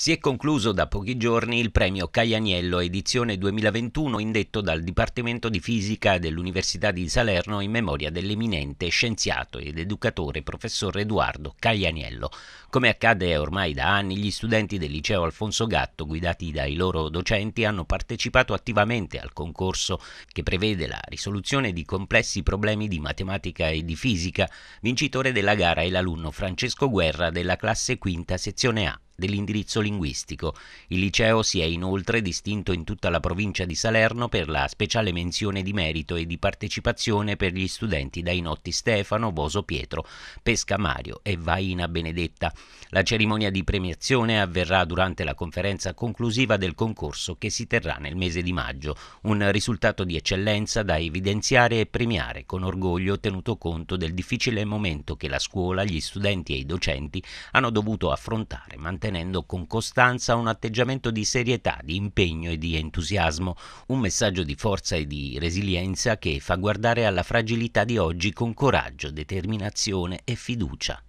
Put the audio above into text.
Si è concluso da pochi giorni il premio Caianiello edizione 2021 indetto dal Dipartimento di Fisica dell'Università di Salerno in memoria dell'eminente scienziato ed educatore professor Edoardo Caianiello. Come accade ormai da anni, gli studenti del liceo Alfonso Gatto, guidati dai loro docenti, hanno partecipato attivamente al concorso che prevede la risoluzione di complessi problemi di matematica e di fisica. Vincitore della gara è l'alunno Francesco Guerra della classe quinta sezione A dell'indirizzo linguistico. Il liceo si è inoltre distinto in tutta la provincia di Salerno per la speciale menzione di merito e di partecipazione per gli studenti dai notti Stefano, Boso Pietro, Pesca Mario e Vaina Benedetta. La cerimonia di premiazione avverrà durante la conferenza conclusiva del concorso che si terrà nel mese di maggio, un risultato di eccellenza da evidenziare e premiare con orgoglio tenuto conto del difficile momento che la scuola, gli studenti e i docenti hanno dovuto affrontare mantenendo mantenendo con costanza un atteggiamento di serietà, di impegno e di entusiasmo, un messaggio di forza e di resilienza che fa guardare alla fragilità di oggi con coraggio, determinazione e fiducia.